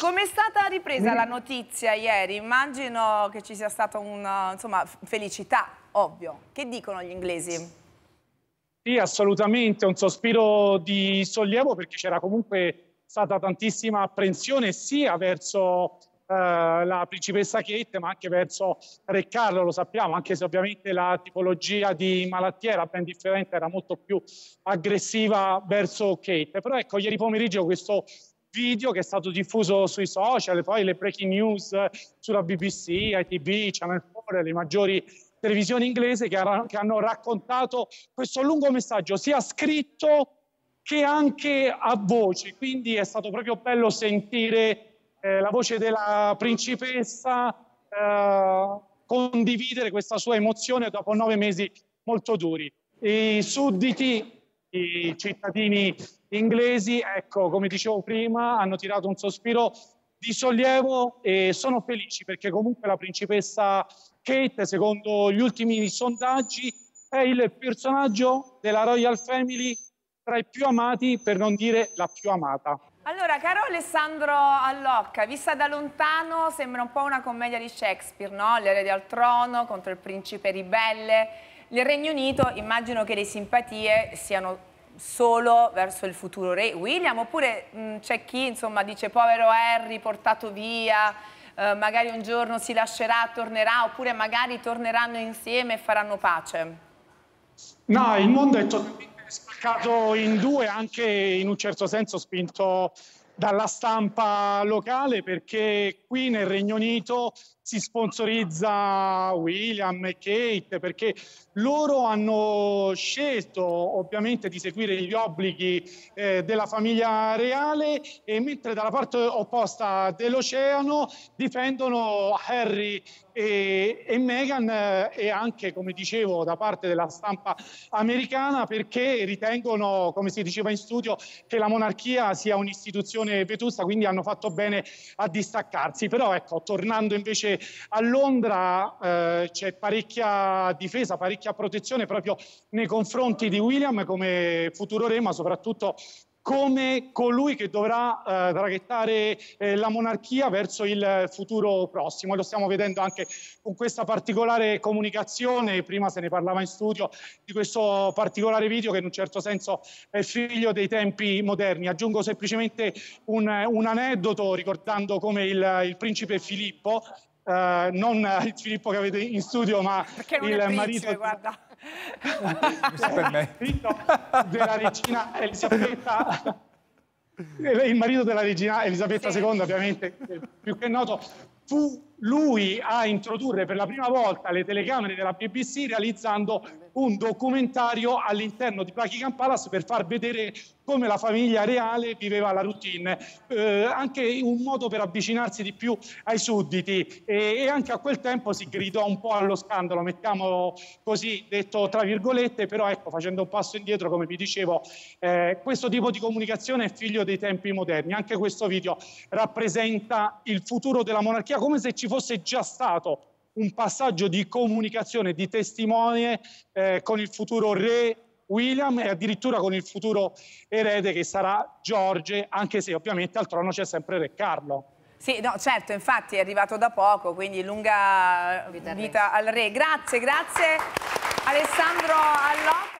Come è stata ripresa la mm. notizia ieri? Immagino che ci sia stata una eh, insomma, felicità, ovvio. Che dicono gli inglesi? Sì, assolutamente, un sospiro di sollievo perché c'era comunque stata tantissima apprensione sia verso eh, la principessa Kate ma anche verso Re Carlo, lo sappiamo, anche se ovviamente la tipologia di malattia era ben differente, era molto più aggressiva verso Kate. Però ecco, ieri pomeriggio questo video che è stato diffuso sui social, poi le breaking news sulla BBC, ITV, Channel 4, le maggiori televisioni inglesi che, che hanno raccontato questo lungo messaggio, sia scritto che anche a voce. Quindi è stato proprio bello sentire eh, la voce della principessa eh, condividere questa sua emozione dopo nove mesi molto duri. I sudditi i cittadini inglesi, ecco, come dicevo prima, hanno tirato un sospiro di sollievo e sono felici perché comunque la principessa Kate, secondo gli ultimi sondaggi, è il personaggio della Royal Family tra i più amati, per non dire la più amata. Allora, caro Alessandro Allocca, vista da lontano sembra un po' una commedia di Shakespeare, no? L'erede al trono contro il principe ribelle. Nel Regno Unito immagino che le simpatie siano solo verso il futuro re William, oppure c'è chi insomma dice povero Harry portato via, eh, magari un giorno si lascerà, tornerà, oppure magari torneranno insieme e faranno pace? No, il mondo è totalmente spaccato in due, anche in un certo senso spinto dalla stampa locale perché qui nel Regno Unito si sponsorizza William e Kate perché loro hanno scelto ovviamente di seguire gli obblighi eh, della famiglia reale e mentre dalla parte opposta dell'oceano difendono Harry e, e Meghan eh, e anche come dicevo da parte della stampa americana perché ritengono come si diceva in studio che la monarchia sia un'istituzione vetusta quindi hanno fatto bene a distaccarsi però ecco tornando invece a Londra eh, c'è parecchia difesa, parecchia protezione proprio nei confronti di William come futuro re, ma soprattutto come colui che dovrà eh, traghettare eh, la monarchia verso il futuro prossimo. lo stiamo vedendo anche con questa particolare comunicazione, prima se ne parlava in studio, di questo particolare video che in un certo senso è figlio dei tempi moderni. Aggiungo semplicemente un, un aneddoto ricordando come il, il principe Filippo eh, non eh, il Filippo che avete in studio, ma il principe, marito... Guarda. della regina Elisabetta eh, il marito della regina Elisabetta sì. II, ovviamente più che noto, fu lui a introdurre per la prima volta le telecamere della BBC realizzando un documentario all'interno di Buckingham Palace per far vedere come la famiglia reale viveva la routine, eh, anche un modo per avvicinarsi di più ai sudditi e, e, anche a quel tempo si gridò un po' allo scandalo, mettiamo così detto tra virgolette, però ecco facendo un passo indietro come vi dicevo eh, questo tipo di comunicazione è figlio dei tempi moderni, anche questo video rappresenta il futuro della monarchia come se ci fosse già stato un passaggio di comunicazione, di testimone eh, con il futuro re William e addirittura con il futuro erede che sarà Giorge, anche se ovviamente al trono c'è sempre Re Carlo. Sì, no, certo, infatti è arrivato da poco, quindi lunga vita, vita al re. Grazie, grazie Alessandro Allò.